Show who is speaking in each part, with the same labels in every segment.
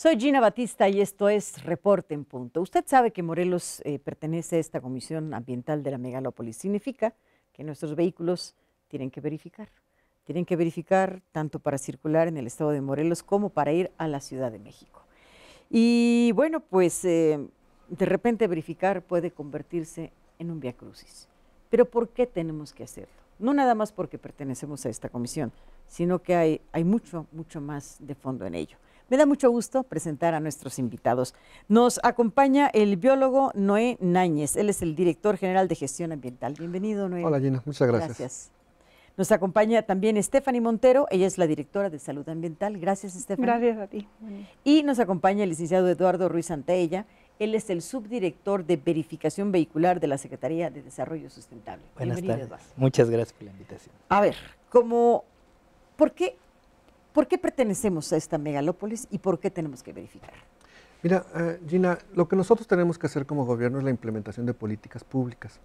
Speaker 1: Soy Gina Batista y esto es Reporte en Punto. Usted sabe que Morelos eh, pertenece a esta Comisión Ambiental de la Megalópolis. Significa que nuestros vehículos tienen que verificar. Tienen que verificar tanto para circular en el estado de Morelos como para ir a la Ciudad de México. Y bueno, pues eh, de repente verificar puede convertirse en un viacrucis. Pero ¿por qué tenemos que hacerlo? No nada más porque pertenecemos a esta comisión, sino que hay mucho, mucho más de fondo en ello. Me da mucho gusto presentar a nuestros invitados. Nos acompaña el biólogo Noé Náñez. Él es el director general de gestión ambiental. Bienvenido, Noé. Hola, Gina. Muchas gracias. Gracias. Nos acompaña también Stephanie Montero, ella es la directora de Salud Ambiental. Gracias, Stephanie. Gracias a ti. Y nos acompaña el licenciado Eduardo Ruiz Santaella, él es el subdirector de Verificación Vehicular de la Secretaría de Desarrollo Sustentable. Buenas tardes.
Speaker 2: Muchas gracias por la invitación. A
Speaker 1: ver, como, ¿por qué ¿Por qué pertenecemos a esta megalópolis y por qué tenemos que verificar?
Speaker 3: Mira, eh, Gina, lo que nosotros tenemos que hacer como gobierno es la implementación de políticas públicas.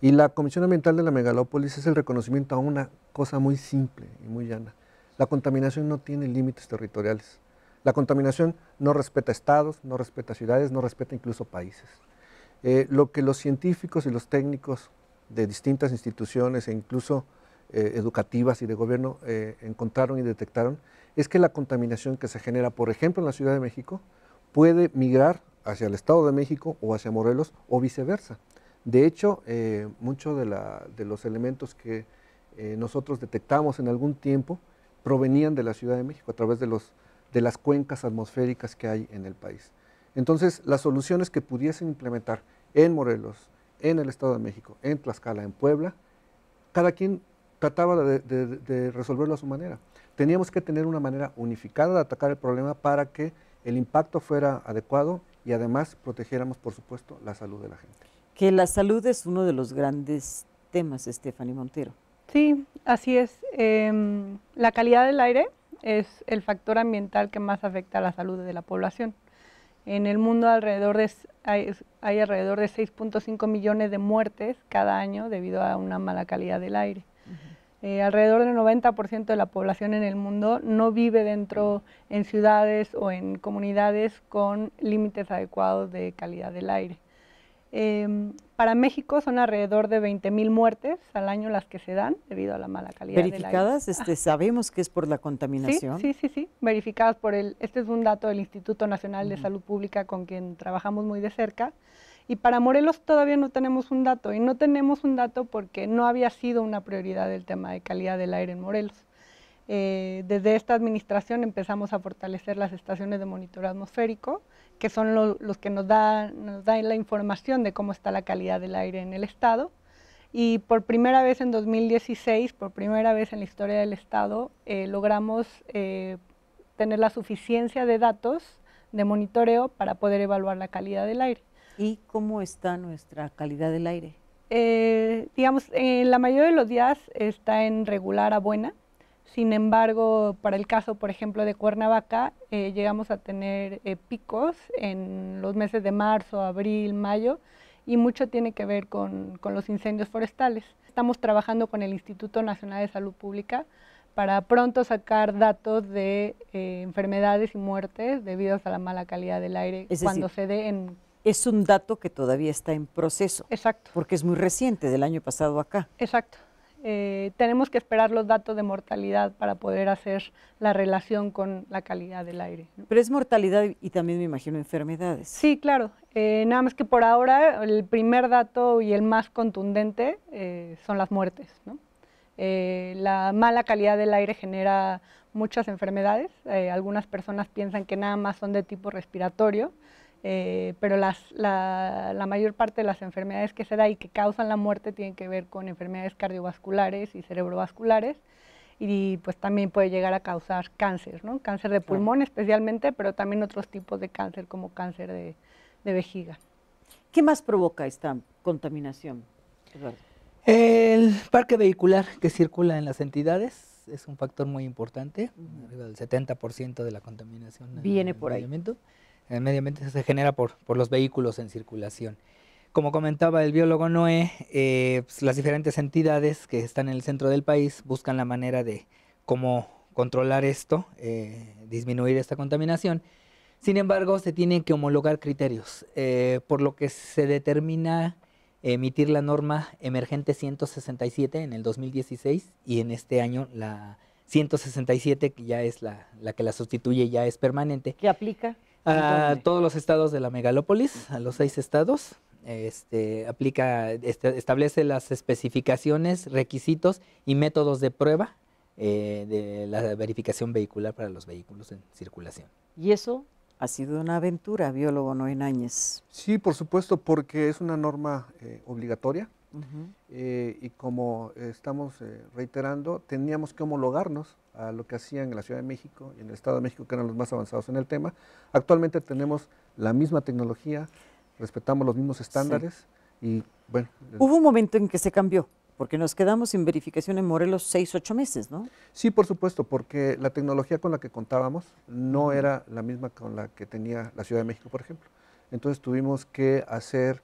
Speaker 3: Y la Comisión Ambiental de la Megalópolis es el reconocimiento a una cosa muy simple y muy llana. La contaminación no tiene límites territoriales. La contaminación no respeta estados, no respeta ciudades, no respeta incluso países. Eh, lo que los científicos y los técnicos de distintas instituciones e incluso eh, educativas y de gobierno eh, encontraron y detectaron es que la contaminación que se genera, por ejemplo, en la Ciudad de México, puede migrar hacia el Estado de México o hacia Morelos o viceversa. De hecho, eh, muchos de, los elementos que nosotros detectamos en algún tiempo provenían de la Ciudad de México a través de, los, de las cuencas atmosféricas que hay en el país. Entonces, las soluciones que pudiesen implementar en Morelos, en el Estado de México, en Tlaxcala, en Puebla, cada quien trataba de, resolverlo a su manera. Teníamos que tener una manera unificada de atacar el problema para que
Speaker 1: el impacto fuera adecuado y además protegiéramos, por supuesto, la salud de la gente. Que la salud es uno de los grandes temas, Stephanie Montero.
Speaker 4: Sí, así es. Em, la calidad del aire es el factor ambiental que más afecta a la salud de la población. En el mundo alrededor de, hay alrededor de 6.5 millones de muertes cada año debido a una mala calidad del aire. Eh, alrededor del 90% de la población en el mundo no vive dentro en ciudades o en comunidades con límites adecuados de calidad del aire. Em, para México son alrededor de 20.000 muertes al año las que se dan debido a la mala calidad del aire. ¿Verificadas? Este,
Speaker 1: sabemos que es por la contaminación. Sí,
Speaker 4: sí, sí, verificadas por el, este es un dato del Instituto Nacional de Salud Pública con quien trabajamos muy de cerca. Y para Morelos todavía no tenemos un dato y no tenemos un dato porque no había sido una prioridad el tema de calidad del aire en Morelos. Eh, desde esta administración empezamos a fortalecer las estaciones de monitoreo atmosférico, que son los que nos dan, nos la información de cómo está la calidad del aire en el estado. Y por primera vez en 2016, por primera vez en la historia del estado, eh, logramos eh, tener la suficiencia de datos de monitoreo para poder evaluar la calidad del aire. ¿Y cómo está nuestra calidad del aire? Eh, digamos, en eh, la mayoría de los días está en regular a buena. Sin embargo, para el caso, por ejemplo, de Cuernavaca, eh, llegamos a tener picos en los meses de marzo, abril, mayo, y mucho tiene que ver con, los incendios forestales. Estamos trabajando con el Instituto Nacional de Salud Pública para pronto sacar datos de enfermedades y muertes debido a la mala calidad del aire cuando se dé en
Speaker 1: es un dato que todavía está en proceso. Exacto. Porque es muy reciente, del año pasado acá.
Speaker 4: Exacto. Eh, tenemos que esperar los datos de mortalidad para poder hacer la relación con la calidad del aire. Pero es mortalidad
Speaker 1: y también me imagino enfermedades.
Speaker 4: Sí, claro. Eh, nada más que por ahora el primer dato y el más contundente eh, son las muertes. la mala calidad del aire genera muchas enfermedades. algunas personas piensan que nada más son de tipo respiratorio, eh, pero la, mayor parte de las enfermedades que se da y que causan la muerte tienen que ver con enfermedades cardiovasculares y cerebrovasculares y pues también puede llegar a causar cáncer, ¿no? Cáncer de pulmón especialmente, pero también otros tipos de cáncer como cáncer de, vejiga.
Speaker 1: ¿Qué más provoca
Speaker 2: esta contaminación? El parque vehicular que circula en las entidades es un factor muy importante, arriba del 70% de la contaminación. Viene por ahí el medio ambiente se genera por, los vehículos en circulación. Como comentaba el biólogo Noé, eh, pues, las diferentes entidades que están en el centro del país buscan la manera de cómo controlar esto, eh, disminuir esta contaminación. Sin embargo, se tienen que homologar criterios, eh, por lo que se determina emitir la norma emergente 167 en el 2016 y en este año la 167, que ya es la, la que la sustituye, ya es permanente. ¿Qué aplica? a todos los estados de la megalópolis, a los seis estados. Este, aplica, este, establece las especificaciones, requisitos y métodos de prueba eh, de la verificación vehicular para los vehículos en circulación. ¿Y eso
Speaker 1: ha sido una aventura, biólogo áñez Sí, por supuesto, porque es una norma
Speaker 3: eh, obligatoria, eh, y como eh, estamos eh, reiterando, teníamos que homologarnos a lo que hacían en la Ciudad de México y en el Estado de México, que eran los más avanzados en el tema. Actualmente tenemos la misma tecnología, respetamos los mismos estándares y bueno. Hubo
Speaker 1: un momento en que se cambió. Porque nos quedamos sin verificación en Morelos seis, ocho meses, ¿no? Sí, por supuesto, porque la tecnología con la que contábamos no era la misma con
Speaker 3: la que tenía la Ciudad de México, por ejemplo. Entonces tuvimos que hacer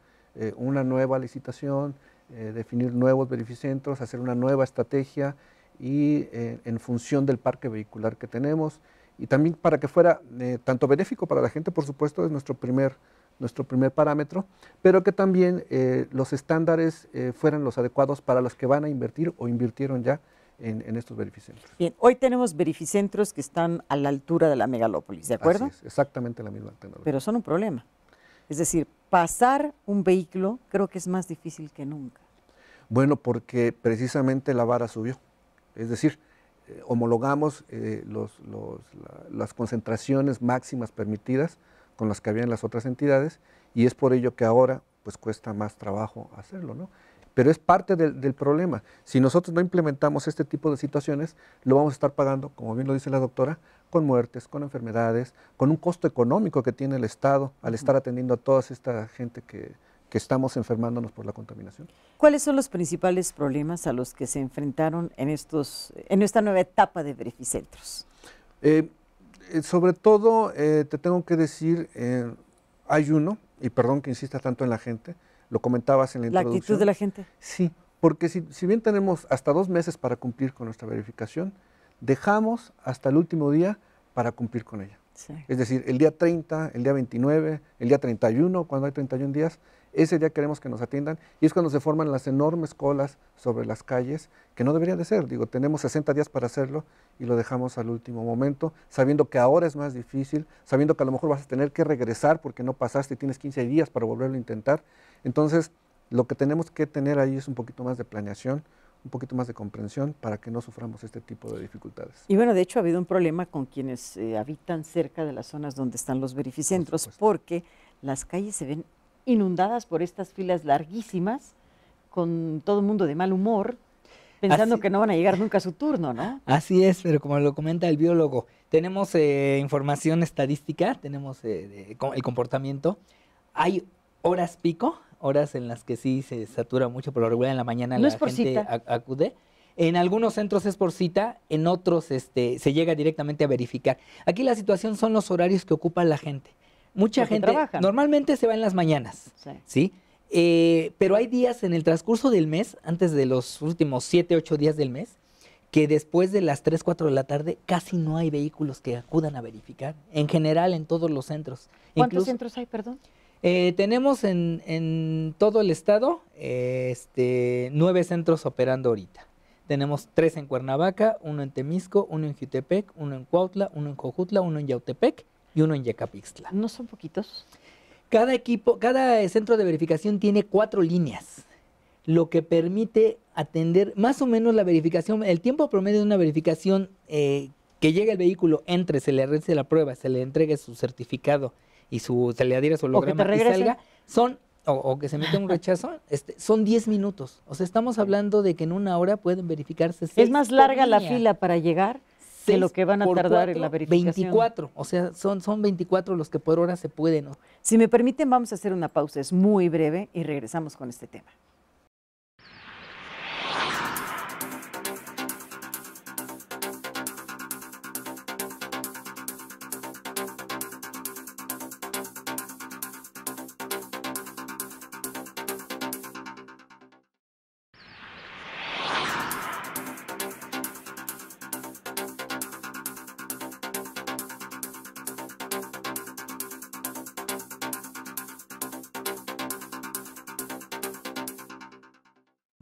Speaker 3: una nueva licitación, eh, definir nuevos verificentros, hacer una nueva estrategia y eh, en función del parque vehicular que tenemos y también para que fuera eh, tanto benéfico para la gente, por supuesto, es nuestro primer, nuestro primer parámetro, pero que también los estándares fueran los adecuados para los que van a invertir o invirtieron ya en, estos verificentros.
Speaker 1: Bien, hoy tenemos verificentros que están a la altura de la megalópolis, ¿de acuerdo? Así es, exactamente la misma tecnología. Pero son un problema. Es decir, pasar un vehículo creo que es más difícil que nunca.
Speaker 3: Bueno, porque precisamente la vara subió. Es decir, eh, homologamos eh, las concentraciones máximas permitidas con las que habían las otras entidades y es por ello que ahora pues cuesta más trabajo hacerlo, ¿no? pero es parte del, problema. Si nosotros no implementamos este tipo de situaciones, lo vamos a estar pagando, como bien lo dice la doctora, con muertes, con enfermedades, con un costo económico que tiene el Estado al estar atendiendo a toda esta gente que, estamos enfermándonos por la contaminación.
Speaker 1: ¿Cuáles son los principales problemas a los que se enfrentaron en, estos, en esta nueva etapa de verificentros? Eh, eh, sobre todo, eh, te tengo
Speaker 3: que decir, hay uno, y perdón que insista tanto en la gente, lo comentabas en la, introducción. La actitud de la gente. Sí, porque si, bien tenemos hasta dos meses para cumplir con nuestra verificación, dejamos hasta el último día para cumplir con ella. Es decir, el día 30, el día 29, el día 31, cuando hay 31 días, ese día queremos que nos atiendan y es cuando se forman las enormes colas sobre las calles, que no debería de ser. Digo, tenemos 60 días para hacerlo y lo dejamos al último momento, sabiendo que ahora es más difícil, sabiendo que a lo mejor vas a tener que regresar porque no pasaste y tienes 15 días para volverlo a intentar. Entonces, lo que tenemos que tener ahí es un poquito más de planeación, un poquito más de comprensión para que no suframos este tipo de dificultades.
Speaker 1: Y bueno, de hecho ha habido un problema con quienes eh, habitan cerca de las zonas donde están los verificentros, porque las calles se ven inundadas por estas filas larguísimas, con todo el mundo de mal humor, pensando que no van a llegar nunca a su turno,
Speaker 2: ¿no? Así es, pero como lo comenta el biólogo, tenemos eh, información estadística, tenemos eh, el comportamiento, hay horas pico, horas en las que sí se satura mucho, pero lo regular en la mañana la gente acude. En algunos centros es por cita, en otros este, se llega directamente a verificar. Aquí la situación son los horarios que ocupa la gente. Mucha gente normalmente se va en las mañanas, ¿sí? Eh, pero hay días en el transcurso del mes, antes de los últimos siete, ocho días del mes, que después de las 3, 4 de la tarde casi no hay vehículos que acudan a verificar, en general en todos los centros. ¿Cuántos
Speaker 1: centros hay, perdón?
Speaker 2: Eh, tenemos en, todo el estado este, nueve centros operando ahorita. Tenemos tres en Cuernavaca, uno en Temisco, uno en Jutepec, uno en Cuautla, uno en Cojutla, uno en Yautepec y uno en Yecapixtla. ¿No son poquitos? Cada equipo, cada eh, centro de verificación tiene cuatro líneas, lo que permite atender más o menos la verificación, el tiempo promedio de una verificación eh, que llega el vehículo, entre, se le realice la prueba, se le entregue su certificado, y su se le su holograma y salga, son o, que se mete un rechazo, este, son 10 minutos. O sea, estamos hablando de que en una hora pueden verificarse. Es más larga la fila para llegar de lo que van a tardar en la verificación. 24, o sea, son, son 24
Speaker 1: los que por hora se pueden. Si me permiten, vamos a hacer una pausa, es muy breve y regresamos con este tema.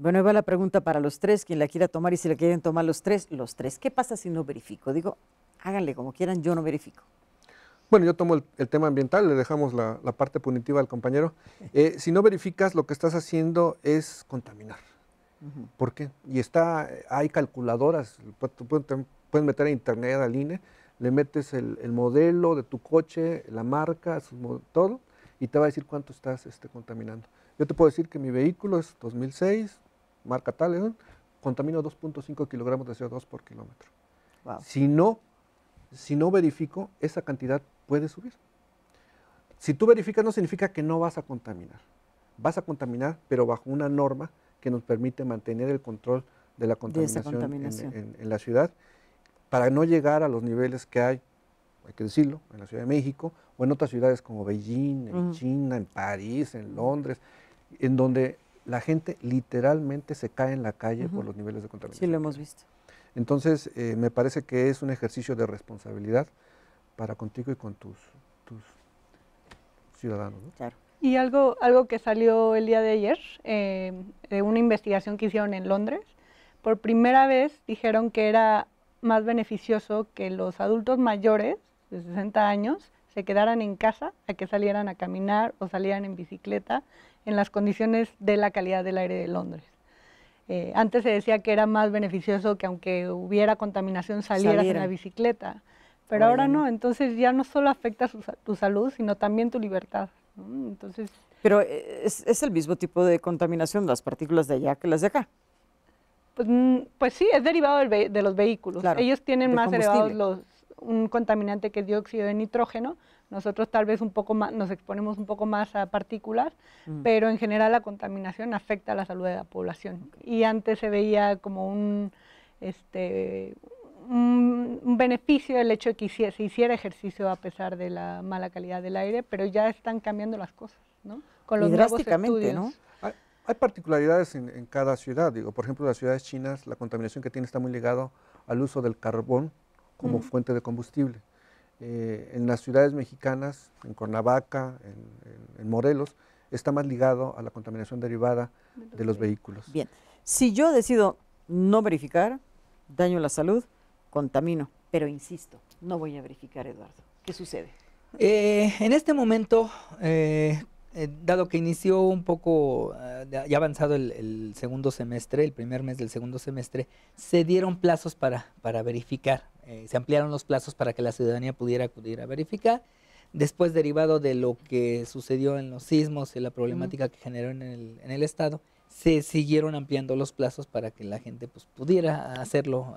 Speaker 1: Bueno, va la pregunta para los tres, quien la quiera tomar y si la quieren tomar los tres, los tres. ¿Qué pasa si no verifico? Digo, háganle como quieran, yo no verifico. Bueno, yo tomo el,
Speaker 3: tema ambiental, le dejamos la, parte punitiva al compañero. Eh, si no verificas, lo que estás haciendo es contaminar. ¿Por qué? Y está, hay calculadoras, pueden, meter a internet, al INE, le metes el, modelo de tu coche, la marca, todo, y te va a decir cuánto estás este, contaminando. Yo te puedo decir que mi vehículo es 2006, marca tal, ¿eh? contamino 2.5 kilogramos de CO2 por kilómetro. Si, no, si no verifico, esa cantidad puede subir. Si tú verificas no significa que no vas a contaminar. Vas a contaminar, pero bajo una norma que nos permite mantener el control de la contaminación, En, la ciudad para no llegar a los niveles que hay, hay que decirlo, en la Ciudad de México o en otras ciudades como Beijing, en China, en París, en Londres, en donde la gente literalmente se cae en la calle por los niveles de contaminación. Sí, lo hemos visto. Entonces, eh, me parece que es un ejercicio de responsabilidad para contigo y con tus, ciudadanos. Claro.
Speaker 4: Y algo, algo que salió el día de ayer, eh, de una investigación que hicieron en Londres, por primera vez dijeron que era más beneficioso que los adultos mayores de 60 años se quedaran en casa a que salieran a caminar o salieran en bicicleta en las condiciones de la calidad del aire de Londres. Eh, antes se decía que era más beneficioso que aunque hubiera contaminación salieras en la bicicleta, pero ahora no, entonces ya no solo afecta tu salud, sino también tu libertad. Entonces,
Speaker 1: pero eh, es, el mismo tipo de contaminación las partículas de allá que las de acá.
Speaker 4: Pues, mm, pues sí, es derivado de los vehículos. Ellos tienen más elevados los, un contaminante que es dióxido de nitrógeno. Nosotros tal vez un poco más, nos exponemos un poco más a partículas, mm. pero en general la contaminación afecta a la salud de la población. Y antes se veía como un, este, un, beneficio el hecho de que se hiciera ejercicio a pesar de la mala calidad del aire, pero ya están cambiando las cosas, ¿no? Con los y drásticamente, ¿no?
Speaker 3: Hay particularidades en, cada ciudad, digo, por ejemplo, las ciudades chinas, la contaminación que tiene está muy ligada al uso del carbón como fuente de combustible. Eh, en las ciudades mexicanas, en Cuernavaca, en, Morelos, está más ligado a la contaminación derivada de los vehículos.
Speaker 1: Bien, si yo decido no verificar, daño la salud, contamino, pero insisto, no voy a verificar, Eduardo. ¿Qué sucede?
Speaker 2: Eh, en este momento, eh, eh, dado que inició un poco eh, ya avanzado el, segundo semestre, el primer mes del segundo semestre, se dieron plazos para, para verificar, eh, se ampliaron los plazos para que la ciudadanía pudiera acudir a verificar. Después, derivado de lo que sucedió en los sismos y la problemática que generó en el, en el, Estado, se siguieron ampliando los plazos para que la gente pues, pudiera hacerlo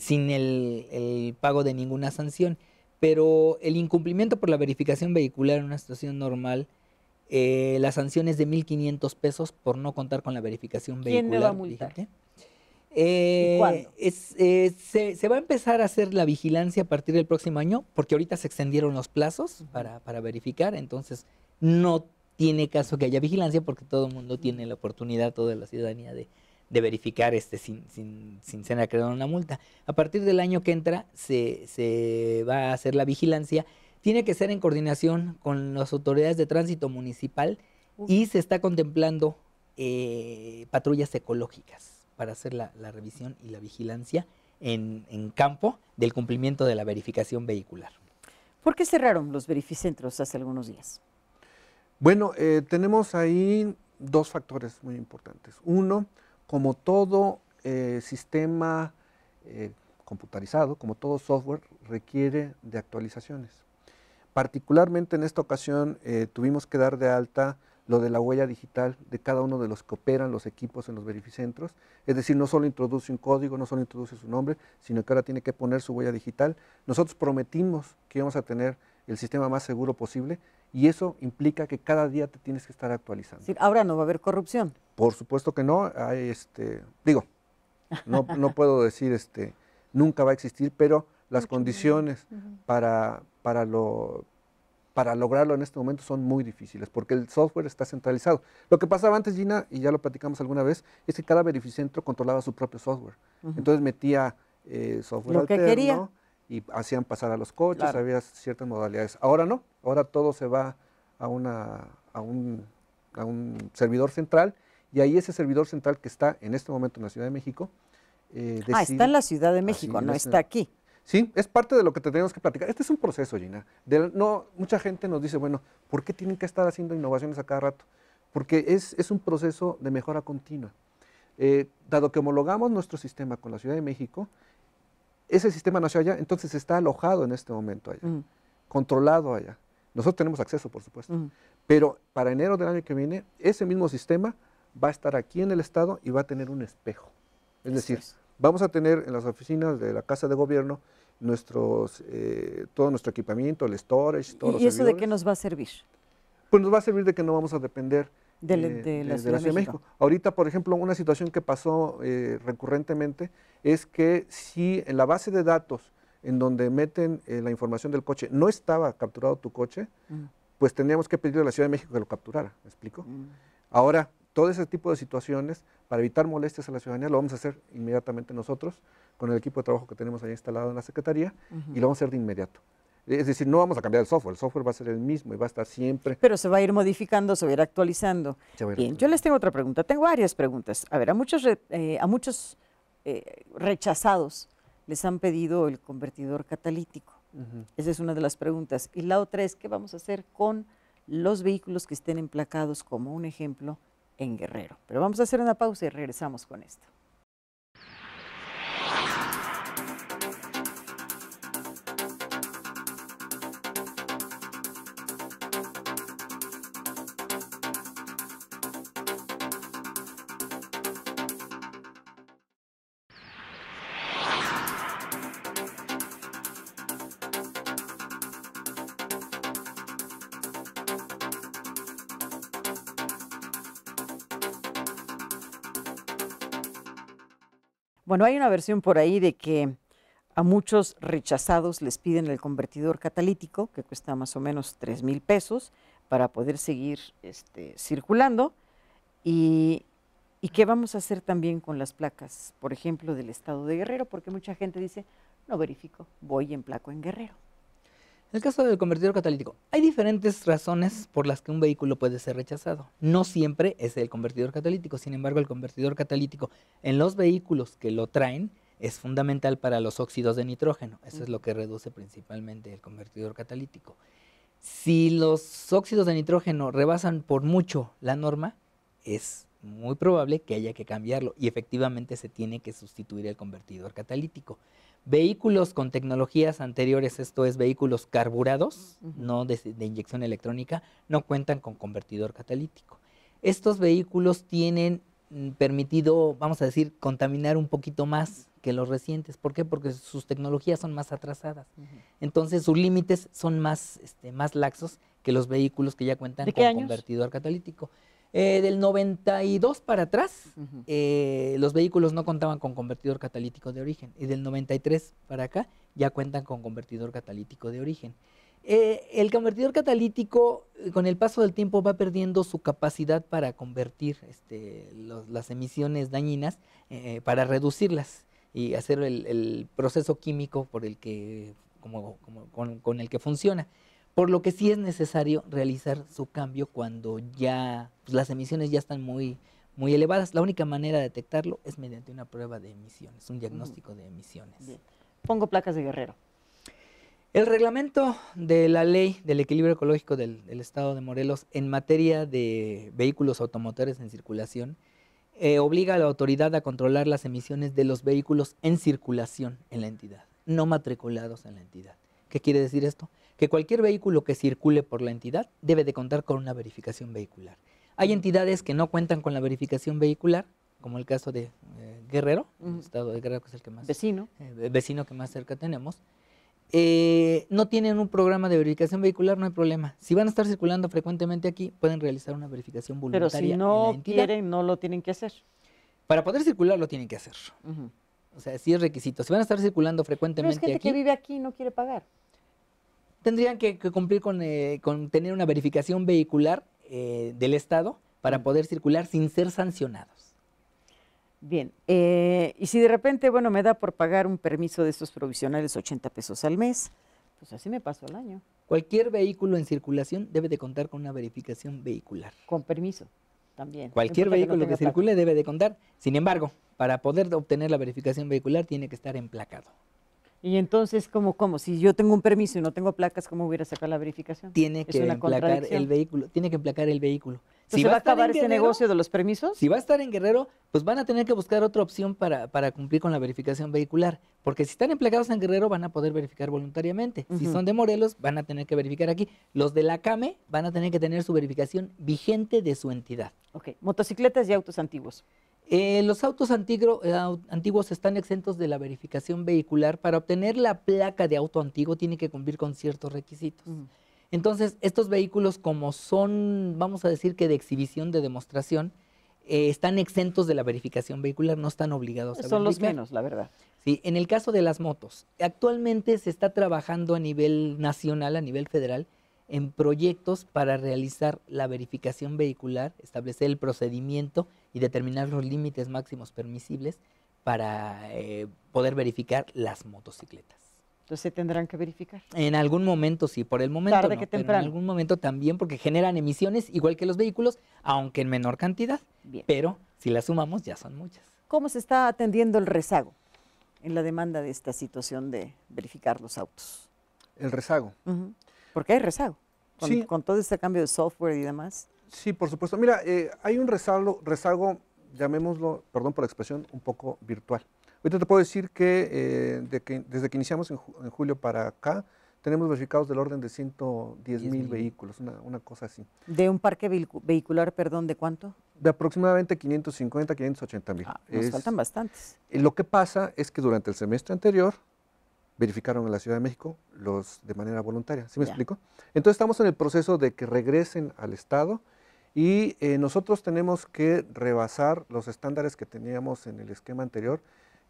Speaker 2: sin el, pago de ninguna sanción pero el incumplimiento por la verificación vehicular en una situación normal, eh, la sanción es de 1.500 pesos por no contar con la verificación vehicular. ¿Quién eh, eh, se, se, va a empezar a hacer la vigilancia a partir del próximo año, porque ahorita se extendieron los plazos para, para verificar, entonces no tiene caso que haya vigilancia porque todo el mundo tiene la oportunidad, toda la ciudadanía de, de verificar este, sin, sin, sin ser una multa. A partir del año que entra se, va a hacer la vigilancia. Tiene que ser en coordinación con las autoridades de tránsito municipal y se está contemplando eh, patrullas ecológicas para hacer la, revisión y la vigilancia en, campo del cumplimiento de la verificación vehicular.
Speaker 1: ¿Por qué cerraron los verificentros hace algunos días?
Speaker 2: Bueno, eh, tenemos ahí dos
Speaker 3: factores muy importantes. Uno, como todo eh, sistema eh, computarizado, como todo software, requiere de actualizaciones. Particularmente en esta ocasión eh, tuvimos que dar de alta lo de la huella digital de cada uno de los que operan los equipos en los verificentros. Es decir, no solo introduce un código, no solo introduce su nombre, sino que ahora tiene que poner su huella digital. Nosotros prometimos que íbamos a tener el sistema más seguro posible y eso implica que cada día te tienes que estar actualizando. ahora no va a haber corrupción. Por supuesto que no, este, digo, no, puedo decir este, nunca va a existir, pero las condiciones para, para, lo, para lograrlo en este momento son muy difíciles, porque el software está centralizado. Lo que pasaba antes, Gina, y ya lo platicamos alguna vez, es que cada verificentro controlaba su propio software. Entonces metía eh, software alterno, que y hacían pasar a los coches, había ciertas modalidades. Ahora no, ahora todo se va a, una, un, servidor central y ahí ese servidor central que está en este momento en la Ciudad de México. Eh, ah, está en la Ciudad de México, no este está aquí. Sí, es parte de lo que tenemos que platicar. Este es un proceso, Gina. no, mucha gente nos dice, bueno, ¿por qué tienen que estar haciendo innovaciones a cada rato? Porque es, es un proceso de mejora continua. Eh, dado que homologamos nuestro sistema con la Ciudad de México, ese sistema nació allá, entonces está alojado en este momento allá, mm. controlado allá. Nosotros tenemos acceso, por supuesto. Mm. Pero para enero del año que viene, ese mismo sistema va a estar aquí en el Estado y va a tener un espejo. Es decir, vamos a tener en las oficinas de la Casa de Gobierno nuestros, eh, todo nuestro equipamiento, el storage, todo. ¿Y ¿Y eso de
Speaker 1: qué nos va a servir?
Speaker 3: Pues nos va a servir de que no vamos a depender de, la, eh, Ciudad de México. Ahorita, por ejemplo, una situación que pasó eh, recurrentemente es que si en la base de datos en donde meten eh, la información del coche no estaba capturado tu coche, mm. pues teníamos que pedirle a la Ciudad de México que lo capturara, ¿me explico? Mm. Ahora, todo ese tipo de situaciones, para evitar molestias a la ciudadanía, lo vamos a hacer inmediatamente nosotros, con el equipo de trabajo que tenemos ahí instalado en la Secretaría, y lo vamos a hacer de inmediato. Es decir, no vamos a cambiar el software,
Speaker 1: el software va a ser el mismo y va a estar siempre. Pero se va a ir modificando, se va a ir actualizando. Bien, yo les tengo otra pregunta, tengo varias preguntas. A ver, a muchos, eh, muchos eh, rechazados les han pedido el convertidor catalítico. Esa es una de las preguntas. Y la otra es, ¿qué vamos a hacer con los vehículos que estén emplacados, como un ejemplo, en Guerrero? Pero vamos a hacer una pausa y regresamos con esto. hay una versión por ahí de que a muchos rechazados les piden el convertidor catalítico, que cuesta más o menos tres mil pesos, para poder seguir este, circulando. Y, qué vamos a hacer también con las placas, por ejemplo, del estado de Guerrero? Porque mucha gente dice, no verifico,
Speaker 2: voy en placo en Guerrero. En El caso del convertidor catalítico. Hay diferentes razones por las que un vehículo puede ser rechazado. No siempre es el convertidor catalítico, sin embargo el convertidor catalítico en los vehículos que lo traen es fundamental para los óxidos de nitrógeno. Eso es lo que reduce principalmente el convertidor catalítico. Si los óxidos de nitrógeno rebasan por mucho la norma, es muy probable que haya que cambiarlo y efectivamente se tiene que sustituir el convertidor catalítico. Vehículos con tecnologías anteriores, esto es vehículos carburados, no de, inyección electrónica, no cuentan con convertidor catalítico. Estos vehículos tienen mm, permitido, vamos a decir, contaminar un poquito más que los recientes. ¿Por qué? Porque sus tecnologías son más atrasadas. Entonces sus límites son más, este, más laxos que los vehículos que ya cuentan con convertidor catalítico. Eh, del 92 para atrás, eh, los vehículos no contaban con convertidor catalítico de origen. Y del 93 para acá, ya cuentan con convertidor catalítico de origen. Eh, el convertidor catalítico, con el paso del tiempo, va perdiendo su capacidad para convertir este, las emisiones dañinas, para reducirlas y hacer el, proceso químico por el con el que funciona. Por lo que sí es necesario realizar su cambio cuando ya pues, las emisiones ya están muy, muy elevadas. La única manera de detectarlo es mediante una prueba de emisiones, un diagnóstico mm. de emisiones. Pongo placas de guerrero. El reglamento de la ley del equilibrio ecológico del, Estado de Morelos en materia de vehículos automotores en circulación eh, obliga a la autoridad a controlar las emisiones de los vehículos en circulación en la entidad, no matriculados en la entidad. ¿Qué quiere decir esto? que cualquier vehículo que circule por la entidad debe de contar con una verificación vehicular. Hay entidades que no cuentan con la verificación vehicular, como el caso de eh, Guerrero, el estado de Guerrero que es el que más... Vecino. Eh, vecino que más cerca tenemos. Eh, no tienen un programa de verificación vehicular, no hay problema. Si van a estar circulando frecuentemente aquí, pueden realizar una verificación voluntaria. Pero si no quieren, no lo tienen que hacer. Para poder circular, lo tienen que hacer. O sea, sí es requisito. Si van a estar circulando frecuentemente Pero es gente que vive
Speaker 1: aquí y no quiere pagar.
Speaker 2: Tendrían que, cumplir eh, con, tener una verificación vehicular eh, del Estado para poder circular sin ser sancionados.
Speaker 1: Bien, eh, y si de repente, bueno, me da por pagar un permiso de estos provisionales 80 pesos al mes, pues así me paso el año. Cualquier
Speaker 2: vehículo en circulación debe de contar con una verificación vehicular. Con permiso,
Speaker 1: también. Cualquier vehículo que circule
Speaker 2: debe de contar. Sin embargo, para poder obtener la verificación vehicular tiene que estar emplacado. Y entonces, como cómo? Si yo tengo un permiso y no tengo placas, ¿cómo voy a sacar la
Speaker 1: verificación? Tiene que emplacar el
Speaker 2: vehículo. Tiene que emplacar el vehículo. si va, a acabar ese negocio de los permisos? Si va a estar en Guerrero, pues van a tener que buscar otra opción para, cumplir con la verificación vehicular. Porque si están emplacados en Guerrero, van a poder verificar voluntariamente. Si son de Morelos, van a tener que verificar aquí. Los de la CAME van a tener que tener su verificación vigente de su entidad. Ok, motocicletas y autos antiguos. Eh, los autos eh, antiguos están exentos de la verificación vehicular. Para obtener la placa de auto antiguo tiene que cumplir con ciertos requisitos. Entonces, estos vehículos, como son, vamos a decir que de exhibición, de demostración, eh, están exentos de la verificación vehicular, no están obligados a Son los menos, la verdad. Sí, en el caso de las motos, actualmente se está trabajando a nivel nacional, a nivel federal, en proyectos para realizar la verificación vehicular, establecer el procedimiento y determinar los límites máximos permisibles para eh, poder verificar las motocicletas.
Speaker 1: Entonces tendrán que verificar.
Speaker 2: En algún momento sí, por el momento no, que en algún momento también porque generan emisiones igual que los vehículos, aunque en menor cantidad. Pero si las sumamos ya son muchas.
Speaker 1: ¿Cómo se está atendiendo el rezago en la demanda de esta situación de verificar los autos? El rezago. Porque hay rezago. con, todo este cambio de software y demás. Sí, por supuesto. Mira, eh, hay un
Speaker 3: rezago, llamémoslo, perdón por la expresión, un poco virtual. Ahorita te puedo decir que, eh, desde que iniciamos en, julio para acá, tenemos verificados del orden de 110 mil vehículos,
Speaker 1: una, cosa así. ¿De un parque vehicular, perdón, de cuánto?
Speaker 3: De aproximadamente 550, 580 mil. Ah, nos faltan bastantes. Eh, lo que pasa es que durante el semestre anterior verificaron en la Ciudad de México los de manera voluntaria. ¿Sí me explico? Entonces estamos en el proceso de que regresen al Estado y eh, nosotros tenemos que rebasar los estándares que teníamos en el esquema anterior,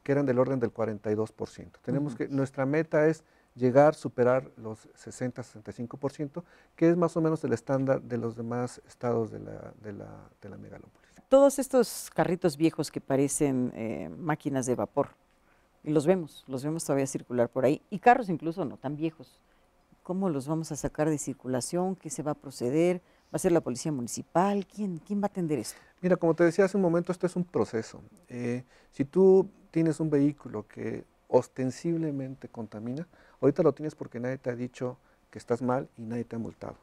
Speaker 3: que eran del orden del 42%. Tenemos que, nuestra meta es llegar, superar los 60-65%,
Speaker 1: que es más o menos el estándar de los demás estados de la, de la, megalópolis. Todos estos carritos viejos que parecen eh, máquinas de vapor, los vemos, los vemos todavía circular por ahí, y carros incluso no tan viejos. ¿Cómo los vamos a sacar de circulación? ¿Qué se va a proceder? ¿Va a ser la policía municipal? ¿Quién, quién va a atender eso? Mira, como
Speaker 3: te decía hace un momento, esto es un proceso. Eh, si tú tienes un vehículo que ostensiblemente contamina, ahorita lo tienes porque nadie te ha dicho que estás mal y nadie te ha multado.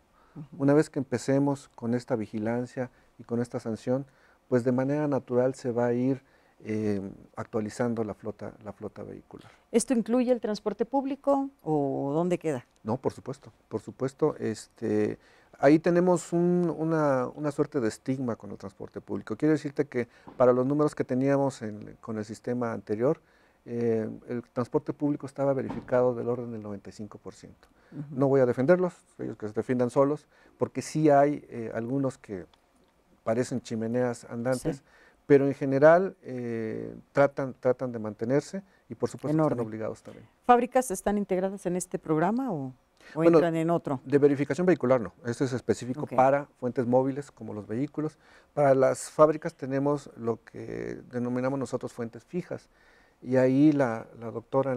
Speaker 3: Una vez que empecemos con esta vigilancia y con esta sanción, pues de manera natural se va a ir eh, actualizando la flota, la flota vehicular.
Speaker 1: ¿Esto incluye el transporte público
Speaker 3: o dónde queda? No, por supuesto, por supuesto. Este, ahí tenemos una, suerte de estigma con el transporte público. Quiero decirte que para los números que teníamos con el sistema anterior, eh, el transporte público estaba verificado del orden del 95%. No voy a defenderlos, ellos que se defiendan solos, porque sí hay eh, algunos que parecen chimeneas andantes, pero en general eh, tratan, tratan de mantenerse y por supuesto están obligados también.
Speaker 1: ¿Fábricas están integradas en este programa o...? en
Speaker 3: otro. De verificación vehicular no. Esto es específico para fuentes móviles como los vehículos. Para las fábricas tenemos lo que denominamos nosotros fuentes fijas. Y ahí la, doctora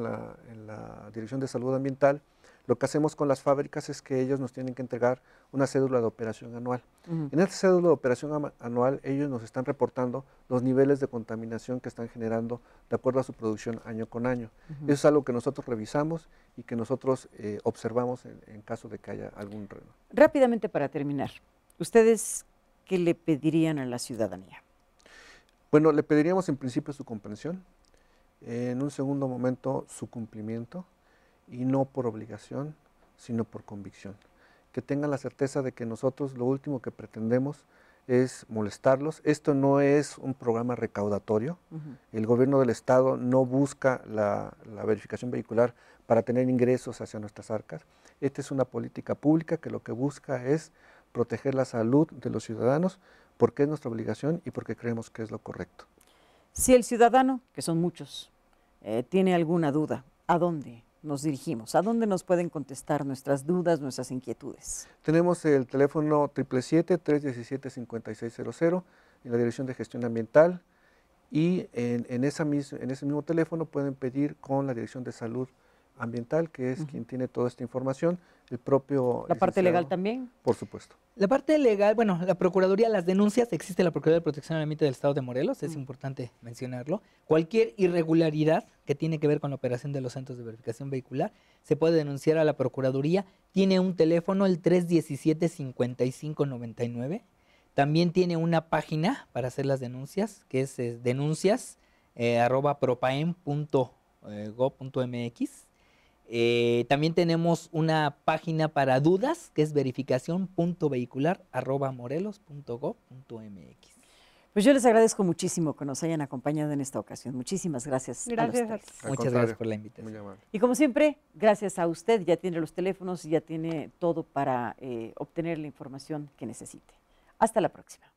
Speaker 3: en la Dirección de Salud Ambiental lo que hacemos con las fábricas es que ellos nos tienen que entregar una cédula de operación anual. En esta cédula de operación anual ellos nos están reportando los niveles de contaminación que están generando de acuerdo a su producción año con año. Eso es algo que nosotros revisamos y que nosotros eh, observamos en, caso de que haya algún
Speaker 1: reno. Rápidamente para terminar,
Speaker 3: ¿ustedes qué le pedirían a la ciudadanía? Bueno, le pediríamos en principio su comprensión, en un segundo momento su cumplimiento y no por obligación, sino por convicción. Que tengan la certeza de que nosotros lo último que pretendemos es molestarlos. Esto no es un programa recaudatorio. El gobierno del Estado no busca la, verificación vehicular para tener ingresos hacia nuestras arcas. Esta es una política pública que lo que busca es proteger la salud de los ciudadanos porque es nuestra obligación y porque
Speaker 1: creemos que es lo correcto. Si el ciudadano, que son muchos, eh, tiene alguna duda, ¿a dónde nos dirigimos? ¿A dónde nos pueden contestar nuestras dudas, nuestras inquietudes?
Speaker 3: Tenemos el teléfono 777-317-5600 en la Dirección de Gestión Ambiental y en, esa en, ese mismo teléfono pueden pedir con la Dirección de Salud Ambiental, que es quien tiene toda esta información, ¿La parte legal también? Por supuesto.
Speaker 2: La parte legal, bueno, la Procuraduría, las denuncias, existe la Procuraduría de Protección al Ambiente del Estado de Morelos, es mm. importante mencionarlo. Cualquier irregularidad que tiene que ver con la operación de los centros de verificación vehicular se puede denunciar a la Procuraduría. Tiene un teléfono, el 317-5599. También tiene una página para hacer las denuncias, que es, es denuncias eh, arroba propaem.go.mx. Eh, también tenemos una página para dudas que es verificación.vehicular.morelos.gov.mx. Pues
Speaker 1: yo les agradezco muchísimo que nos hayan acompañado en esta ocasión. Muchísimas gracias. Muchas gracias
Speaker 2: por la invitación.
Speaker 1: Y como siempre, gracias a usted. Ya tiene los teléfonos, y ya tiene todo para eh, obtener la información que necesite. Hasta la próxima.